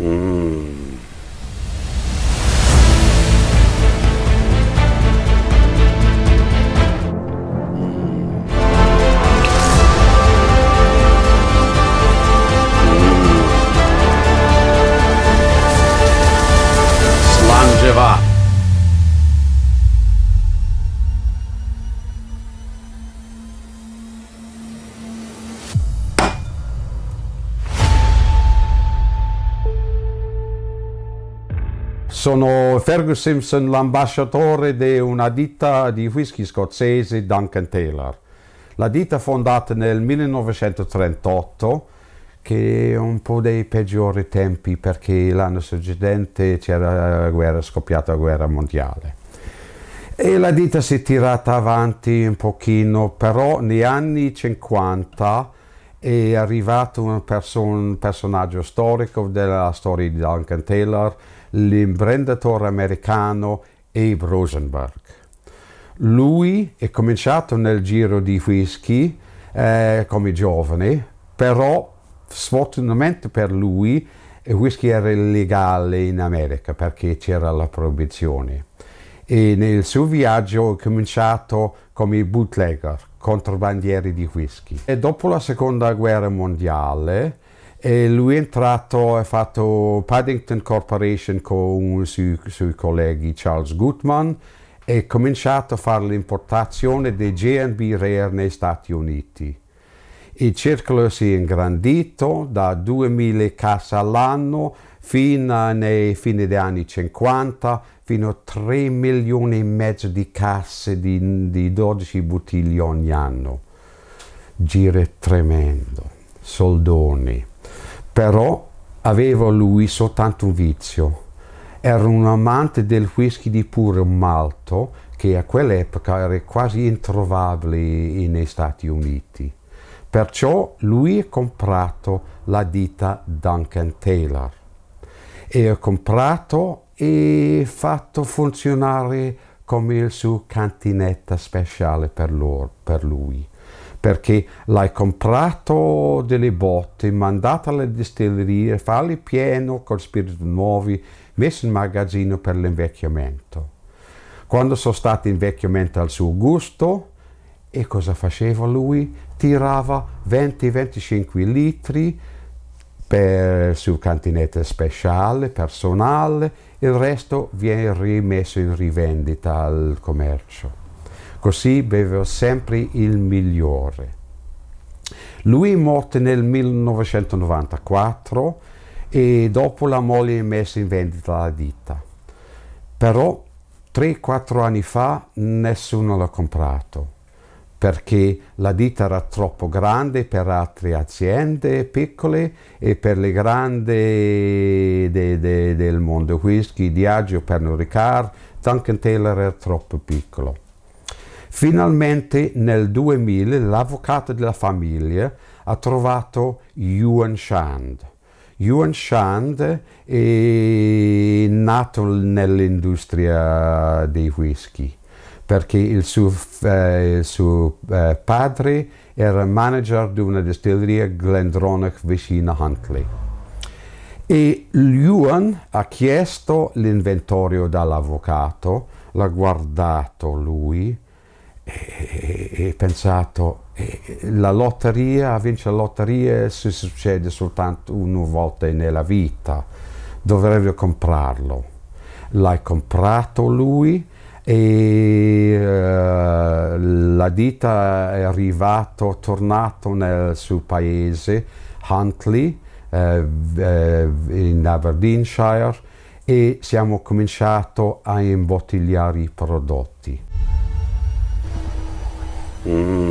Mm. sono Fergus Simpson, l'ambasciatore di una ditta di whisky scozzese Duncan Taylor. La ditta fondata nel 1938, che è un po' dei peggiori tempi perché l'anno succedente c'era la guerra scoppiata la guerra mondiale. E la ditta si è tirata avanti un pochino, però negli anni 50 è arrivato un, person- personaggio storico della storia di Duncan Taylor, l'imprenditore americano Abe Rosenberg. Lui è cominciato nel giro di whisky eh, come giovane, però sfortunatamente per lui il whisky era illegale in America perché c'era la proibizione. E nel suo viaggio è cominciato come bootlegger, contrabbandiere di whisky. E dopo la seconda guerra mondiale e lui è entrato e ha fatto Paddington Corporation con uno dei suoi colleghi, Charles Gutman, e ha cominciato a fare l'importazione dei GNB Rare negli Stati Uniti. Il circolo si è ingrandito da 2000 casse all'anno fino ai fine degli anni 50, fino a 3 milioni e mezzo di casse di, di 12 bottiglie ogni anno. Giro tremendo, soldoni però aveva lui soltanto un vizio. Era un amante del whisky di puro malto che a quell'epoca era quasi introvabile negli Stati Uniti. Perciò lui ha comprato la ditta Duncan Taylor e ha comprato e fatto funzionare come il suo cantinetta speciale per, loro, per lui perché l'hai comprato delle botte, mandato alle distillerie, falli pieno con spirito nuovi, messo in magazzino per l'invecchiamento. Quando sono stati invecchiamenti al suo gusto, e cosa faceva lui? Tirava 20-25 litri per, sul cantinetto speciale, personale, il resto viene rimesso in rivendita al commercio così beveva sempre il migliore. Lui è morto nel 1994 e dopo la moglie è messa in vendita la ditta. Però 3-4 anni fa nessuno l'ha comprato perché la ditta era troppo grande per altre aziende piccole e per le grandi de, de, del mondo whisky, Diageo, Pernod Ricard, Duncan Taylor era troppo piccolo. Finalmente nel 2000 l'avvocato della famiglia ha trovato Yuan Shand. Yuan Shand è nato nell'industria dei whisky perché il suo, eh, il suo eh, padre era manager di una distilleria Glendronach vicino a Huntley. E Yuan ha chiesto l'inventario dall'avvocato, l'ha guardato lui e, e, pensato e, la lotteria, vincere la lotteria si succede soltanto una volta nella vita, dovrebbe comprarlo. L'hai comprato lui e uh, la ditta è arrivato, tornato nel suo paese, Huntley, uh, eh, uh, eh, in Aberdeenshire, e siamo cominciati a imbottigliare i prodotti. Mm.